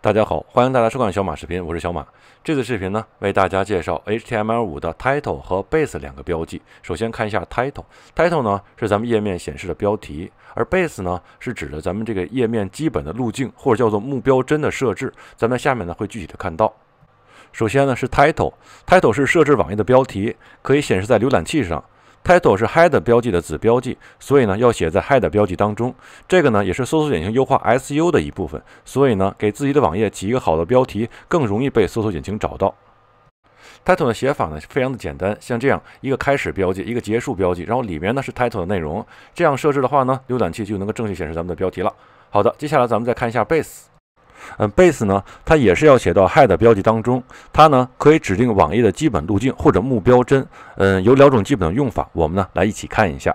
大家好，欢迎大家收看小马视频，我是小马。这次视频呢，为大家介绍 HTML5 的 title 和 base 两个标记。首先看一下 title，title 呢是咱们页面显示的标题，而 base 呢是指的咱们这个页面基本的路径或者叫做目标帧的设置。咱们下面呢会具体的看到。首先呢是 title，title 是设置网页的标题，可以显示在浏览器上。title 是 head 标记的子标记，所以呢要写在 head 标记当中。这个呢也是搜索引擎优化 SU 的一部分，所以呢给自己的网页起一个好的标题，更容易被搜索引擎找到。title 的写法呢非常的简单，像这样一个开始标记，一个结束标记，然后里面呢是 title 的内容。这样设置的话呢，浏览器就能够正确显示咱们的标题了。好的，接下来咱们再看一下 base。嗯，base 呢，它也是要写到 head 标记当中。它呢可以指定网页的基本路径或者目标帧。嗯，有两种基本的用法，我们呢来一起看一下。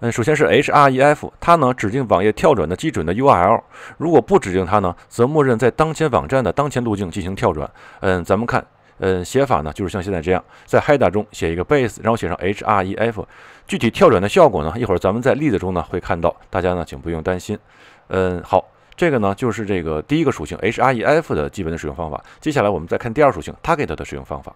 嗯，首先是 href，它呢指定网页跳转的基准的 url。如果不指定它呢，则默认在当前网站的当前路径进行跳转。嗯，咱们看，嗯，写法呢就是像现在这样，在 head 中写一个 base，然后写上 href。具体跳转的效果呢，一会儿咱们在例子中呢会看到。大家呢请不用担心。嗯，好。这个呢，就是这个第一个属性 href 的基本的使用方法。接下来，我们再看第二属性 target 的使用方法。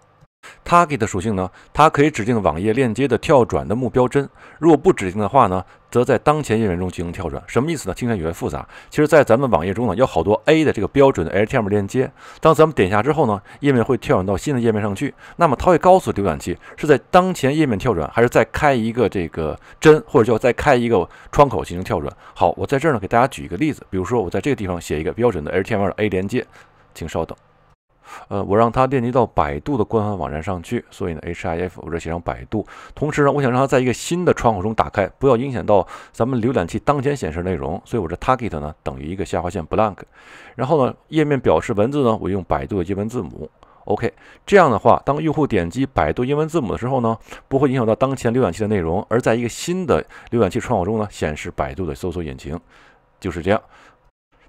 target 属性呢，它可以指定网页链接的跳转的目标帧。如果不指定的话呢，则在当前页面中进行跳转。什么意思呢？听起来有些复杂。其实，在咱们网页中呢，有好多 a 的这个标准的 HTML 链接。当咱们点下之后呢，页面会跳转到新的页面上去。那么，它会告诉浏览器是在当前页面跳转，还是再开一个这个帧，或者叫再开一个窗口进行跳转。好，我在这儿呢给大家举一个例子。比如说，我在这个地方写一个标准的 HTML 的 a 连接，请稍等。呃，我让它链接到百度的官方网站上去。所以呢 h i f 我这写上百度。同时呢，我想让它在一个新的窗口中打开，不要影响到咱们浏览器当前显示内容。所以，我这 target 呢等于一个下划线 blank。然后呢，页面表示文字呢，我用百度的英文字母。OK，这样的话，当用户点击百度英文字母的时候呢，不会影响到当前浏览器的内容，而在一个新的浏览器窗口中呢，显示百度的搜索引擎。就是这样。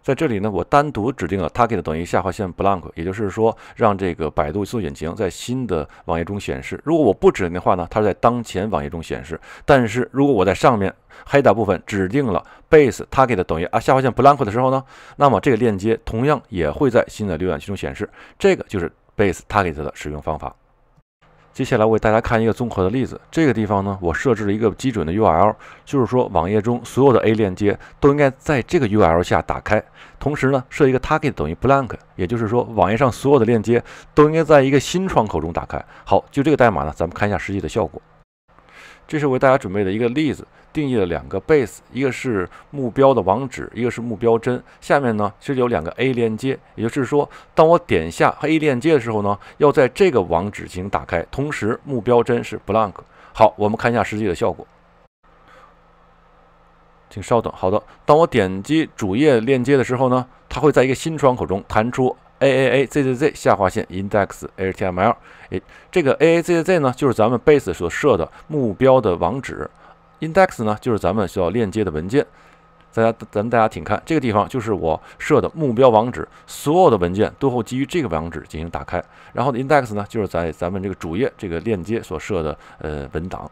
在这里呢，我单独指定了 target 等于下划线 blank，也就是说，让这个百度搜索引擎在新的网页中显示。如果我不指定的话呢，它在当前网页中显示。但是如果我在上面 head 部分指定了 base target 等于啊下划线 blank 的时候呢，那么这个链接同样也会在新的浏览器中显示。这个就是 base target 的使用方法。接下来我给大家看一个综合的例子。这个地方呢，我设置了一个基准的 URL，就是说网页中所有的 a 链接都应该在这个 URL 下打开。同时呢，设一个 target 等于 blank，也就是说网页上所有的链接都应该在一个新窗口中打开。好，就这个代码呢，咱们看一下实际的效果。这是为大家准备的一个例子。定义了两个 base，一个是目标的网址，一个是目标帧。下面呢，其实有两个 a 链接，也就是说，当我点下 a 链接的时候呢，要在这个网址进行打开，同时目标帧是 blank。好，我们看一下实际的效果。请稍等。好的，当我点击主页链接的时候呢，它会在一个新窗口中弹出 a a a z z z 下划线 index html。哎，这个 a a z z z 呢，就是咱们 base 所设的目标的网址。index 呢，就是咱们需要链接的文件。大家，咱们大家请看，这个地方就是我设的目标网址，所有的文件都会基于这个网址进行打开。然后 index 呢，就是在咱们这个主页这个链接所设的呃文档。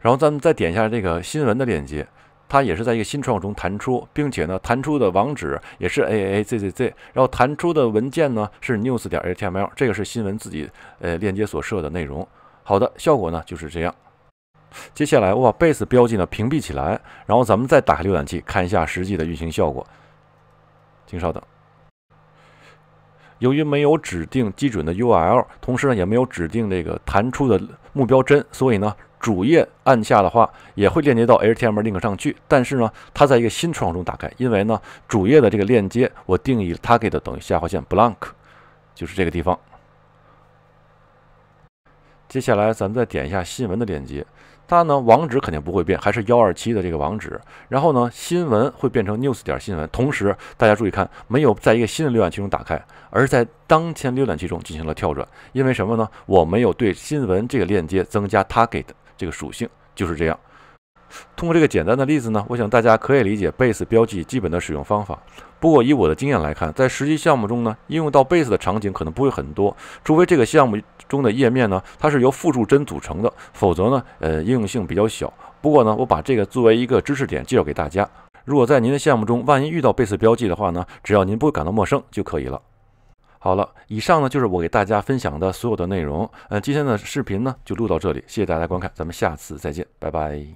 然后咱们再点一下这个新闻的链接，它也是在一个新窗口中弹出，并且呢，弹出的网址也是 a a z z z，然后弹出的文件呢是 news 点 html，这个是新闻自己呃链接所设的内容。好的，效果呢就是这样。接下来我把 base 标记呢屏蔽起来，然后咱们再打开浏览器看一下实际的运行效果。请稍等。由于没有指定基准的 URL，同时呢也没有指定这个弹出的目标帧，所以呢主页按下的话也会链接到 HTML link 上去，但是呢它在一个新窗口中打开，因为呢主页的这个链接我定义 target 等于下划线 blank，就是这个地方。接下来咱们再点一下新闻的链接，它呢网址肯定不会变，还是幺二七的这个网址。然后呢，新闻会变成 news 点新闻。同时，大家注意看，没有在一个新的浏览器中打开，而在当前浏览器中进行了跳转。因为什么呢？我没有对新闻这个链接增加 target 这个属性，就是这样。通过这个简单的例子呢，我想大家可以理解 base 标记基本的使用方法。不过以我的经验来看，在实际项目中呢，应用到 base 的场景可能不会很多，除非这个项目中的页面呢，它是由辅助针组成的，否则呢，呃，应用性比较小。不过呢，我把这个作为一个知识点介绍给大家。如果在您的项目中万一遇到 base 标记的话呢，只要您不会感到陌生就可以了。好了，以上呢就是我给大家分享的所有的内容。呃，今天的视频呢就录到这里，谢谢大家观看，咱们下次再见，拜拜。